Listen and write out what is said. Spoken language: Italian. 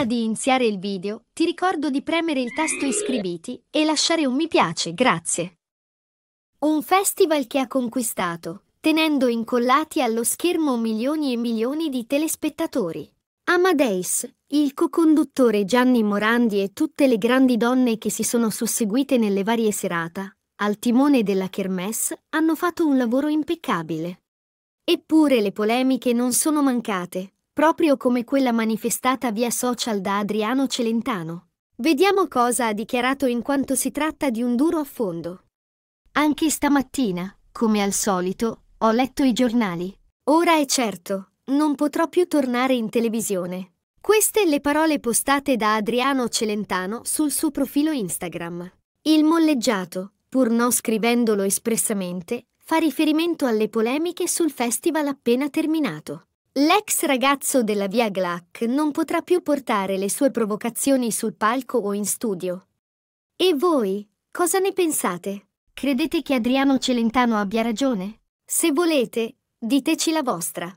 Prima di iniziare il video, ti ricordo di premere il tasto iscriviti e lasciare un mi piace, grazie. Un festival che ha conquistato, tenendo incollati allo schermo milioni e milioni di telespettatori. Amadeus, il co-conduttore Gianni Morandi e tutte le grandi donne che si sono susseguite nelle varie serate, al timone della Kermesse, hanno fatto un lavoro impeccabile. Eppure le polemiche non sono mancate, proprio come quella manifestata via social da Adriano Celentano. Vediamo cosa ha dichiarato in quanto si tratta di un duro affondo. Anche stamattina, come al solito, ho letto i giornali. Ora è certo, non potrò più tornare in televisione. Queste le parole postate da Adriano Celentano sul suo profilo Instagram. Il molleggiato, pur non scrivendolo espressamente, fa riferimento alle polemiche sul festival appena terminato. L'ex ragazzo della via Glack non potrà più portare le sue provocazioni sul palco o in studio. E voi, cosa ne pensate? Credete che Adriano Celentano abbia ragione? Se volete, diteci la vostra.